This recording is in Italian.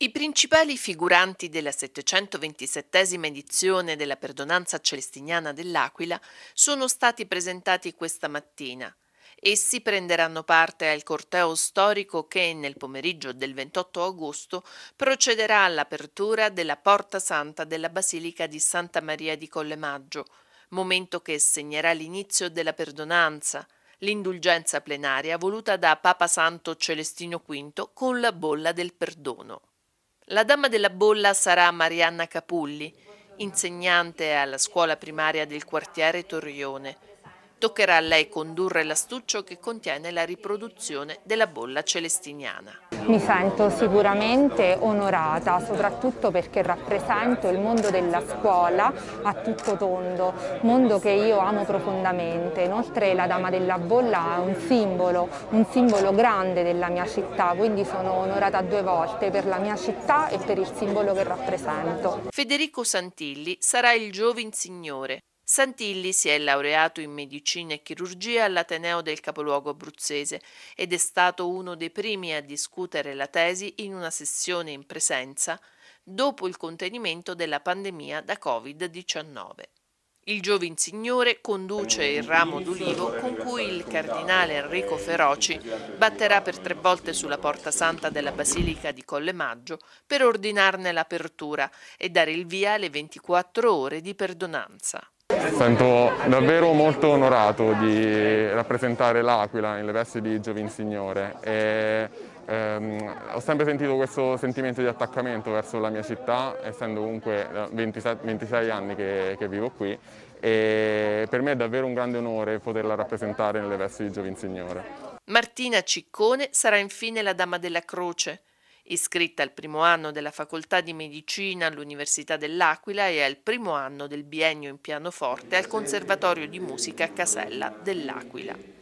I principali figuranti della 727 edizione della Perdonanza Celestiniana dell'Aquila sono stati presentati questa mattina. Essi prenderanno parte al corteo storico che nel pomeriggio del 28 agosto procederà all'apertura della Porta Santa della Basilica di Santa Maria di Collemaggio, momento che segnerà l'inizio della perdonanza, l'indulgenza plenaria voluta da Papa Santo Celestino V con la bolla del perdono. La dama della bolla sarà Marianna Capulli, insegnante alla scuola primaria del quartiere Torrione, Toccherà a lei condurre l'astuccio che contiene la riproduzione della bolla celestiniana. Mi sento sicuramente onorata, soprattutto perché rappresento il mondo della scuola a tutto tondo, mondo che io amo profondamente. Inoltre la Dama della Bolla è un simbolo, un simbolo grande della mia città, quindi sono onorata due volte per la mia città e per il simbolo che rappresento. Federico Santilli sarà il giovin signore, Santilli si è laureato in medicina e chirurgia all'Ateneo del capoluogo abruzzese ed è stato uno dei primi a discutere la tesi in una sessione in presenza dopo il contenimento della pandemia da Covid-19. Il giovin signore conduce il ramo d'ulivo con cui il cardinale Enrico Feroci batterà per tre volte sulla porta santa della Basilica di Collemaggio per ordinarne l'apertura e dare il via alle 24 ore di perdonanza. Sento davvero molto onorato di rappresentare l'Aquila nelle vesti di Giovin Signore e ehm, ho sempre sentito questo sentimento di attaccamento verso la mia città, essendo comunque 27, 26 anni che, che vivo qui e per me è davvero un grande onore poterla rappresentare nelle vesti di Giovin Signore. Martina Ciccone sarà infine la Dama della Croce iscritta al primo anno della facoltà di medicina all'Università dell'Aquila e al primo anno del biennio in pianoforte al Conservatorio di Musica Casella dell'Aquila.